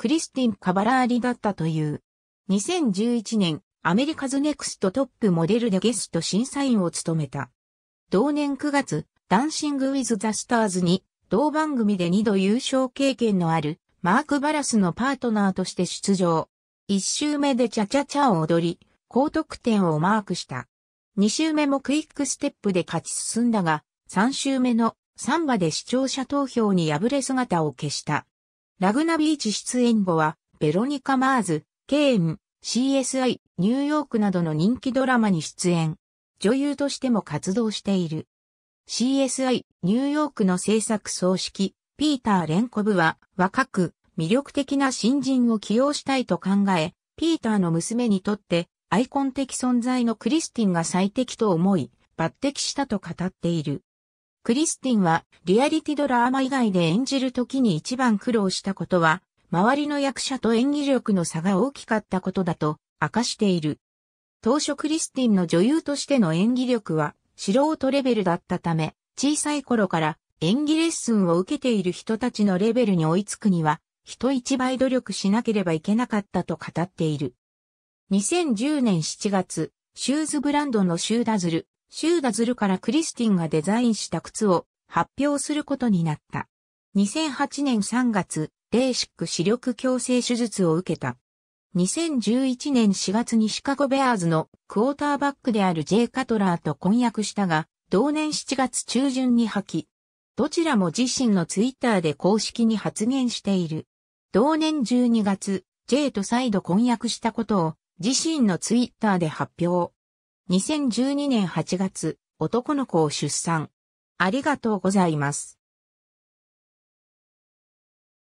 クリスティン・カバラーリだったという。2011年、アメリカズネクストトップモデルでゲスト審査員を務めた。同年9月、ダンシング・ウィズ・ザ・スターズに、同番組で2度優勝経験のある、マーク・バラスのパートナーとして出場。1周目でチャチャチャを踊り、高得点をマークした。2周目もクイックステップで勝ち進んだが、3周目のサンバで視聴者投票に敗れ姿を消した。ラグナビーチ出演後は、ベロニカ・マーズ、ケーン、CSI、ニューヨークなどの人気ドラマに出演。女優としても活動している。CSI、ニューヨークの制作総指揮、ピーター・レンコブは、若く、魅力的な新人を起用したいと考え、ピーターの娘にとって、アイコン的存在のクリスティンが最適と思い、抜擢したと語っている。クリスティンはリアリティドラマ以外で演じる時に一番苦労したことは、周りの役者と演技力の差が大きかったことだと明かしている。当初クリスティンの女優としての演技力は素人レベルだったため、小さい頃から演技レッスンを受けている人たちのレベルに追いつくには、人一倍努力しなければいけなかったと語っている。2010年7月、シューズブランドのシューダズル、シューダズルからクリスティンがデザインした靴を発表することになった。2008年3月、レーシック視力矯正手術を受けた。2011年4月にシカゴベアーズのクォーターバックである J. カトラーと婚約したが、同年7月中旬に破棄。どちらも自身のツイッターで公式に発言している。同年12月、J と再度婚約したことを自身のツイッターで発表。2012年8月、男の子を出産。ありがとうございます。